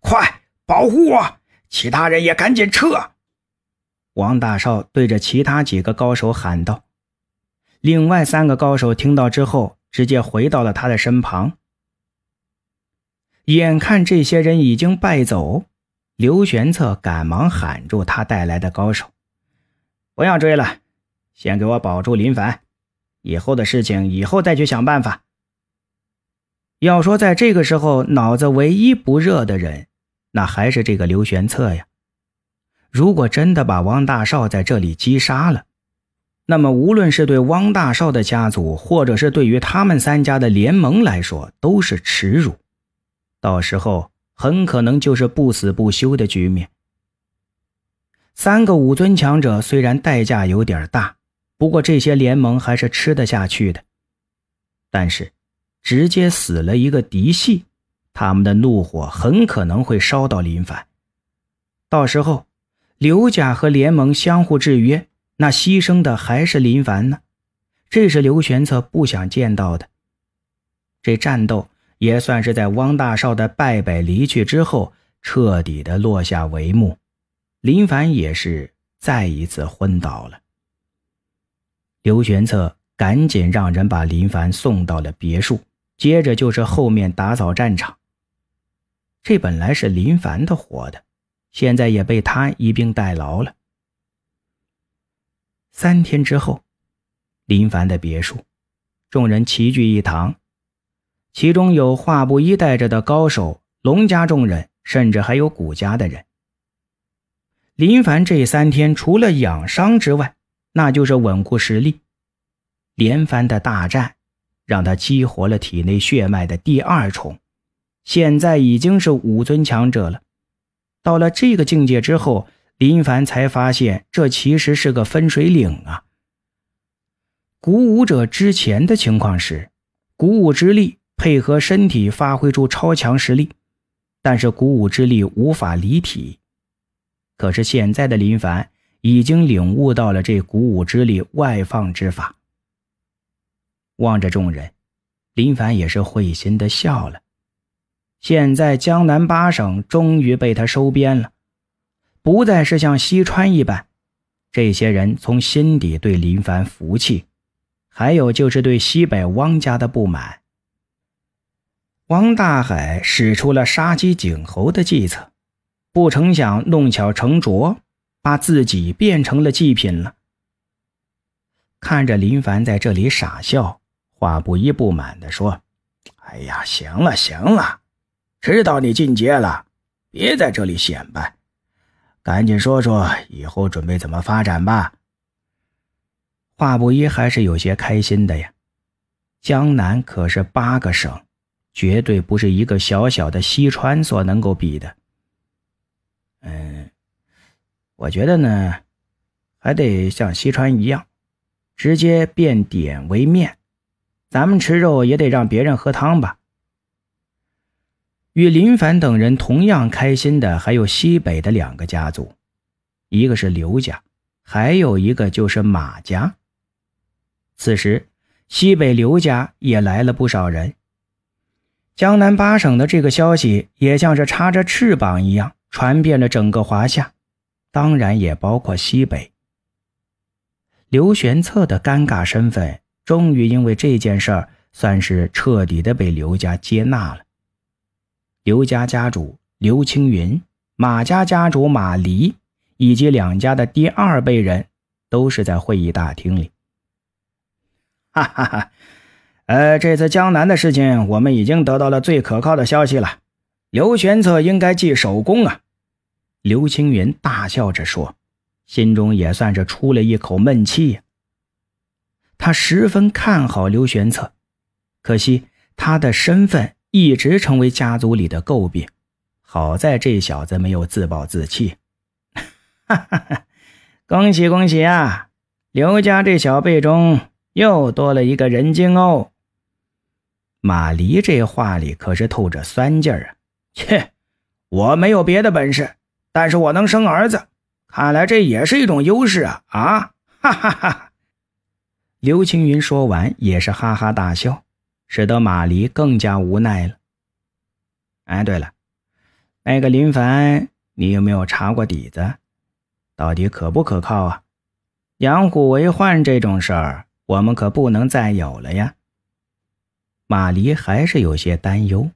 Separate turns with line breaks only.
快保护我！其他人也赶紧撤！王大少对着其他几个高手喊道。另外三个高手听到之后，直接回到了他的身旁。眼看这些人已经败走，刘玄策赶忙喊住他带来的高手：“不要追了，先给我保住林凡，以后的事情以后再去想办法。”要说在这个时候，脑子唯一不热的人。那还是这个刘玄策呀！如果真的把汪大少在这里击杀了，那么无论是对汪大少的家族，或者是对于他们三家的联盟来说，都是耻辱。到时候很可能就是不死不休的局面。三个武尊强者虽然代价有点大，不过这些联盟还是吃得下去的。但是，直接死了一个嫡系。他们的怒火很可能会烧到林凡，到时候刘家和联盟相互制约，那牺牲的还是林凡呢？这是刘玄策不想见到的。这战斗也算是在汪大少的败北离去之后，彻底的落下帷幕。林凡也是再一次昏倒了。刘玄策赶紧让人把林凡送到了别墅，接着就是后面打扫战场。这本来是林凡的活的，现在也被他一并代劳了。三天之后，林凡的别墅，众人齐聚一堂，其中有华布衣带着的高手，龙家众人，甚至还有古家的人。林凡这三天除了养伤之外，那就是稳固实力。连番的大战，让他激活了体内血脉的第二重。现在已经是武尊强者了，到了这个境界之后，林凡才发现这其实是个分水岭啊。古舞者之前的情况是，鼓舞之力配合身体发挥出超强实力，但是鼓舞之力无法离体。可是现在的林凡已经领悟到了这鼓舞之力外放之法。望着众人，林凡也是会心的笑了。现在江南八省终于被他收编了，不再是像西川一般。这些人从心底对林凡服气，还有就是对西北汪家的不满。汪大海使出了杀鸡儆猴的计策，不成想弄巧成拙，把自己变成了祭品了。看着林凡在这里傻笑，华不一不满地说：“哎呀，行了，行了。”知道你进阶了，别在这里显摆，赶紧说说以后准备怎么发展吧。华不一还是有些开心的呀，江南可是八个省，绝对不是一个小小的西川所能够比的。嗯，我觉得呢，还得像西川一样，直接变点为面，咱们吃肉也得让别人喝汤吧。与林凡等人同样开心的，还有西北的两个家族，一个是刘家，还有一个就是马家。此时，西北刘家也来了不少人。江南八省的这个消息，也像是插着翅膀一样，传遍了整个华夏，当然也包括西北。刘玄策的尴尬身份，终于因为这件事儿，算是彻底的被刘家接纳了。刘家家主刘青云、马家家主马离以及两家的第二辈人，都是在会议大厅里。哈哈哈，呃，这次江南的事情，我们已经得到了最可靠的消息了。刘玄策应该记首功啊！刘青云大笑着说，心中也算是出了一口闷气。他十分看好刘玄策，可惜他的身份。一直成为家族里的诟病，好在这小子没有自暴自弃。哈哈，恭喜恭喜啊！刘家这小辈中又多了一个人精哦。马离这话里可是透着酸劲儿啊！切，我没有别的本事，但是我能生儿子，看来这也是一种优势啊！啊！哈哈哈！刘青云说完也是哈哈大笑。使得马离更加无奈了。哎，对了，那个林凡，你有没有查过底子？到底可不可靠啊？养虎为患这种事儿，我们可不能再有了呀。马离还是有些担忧。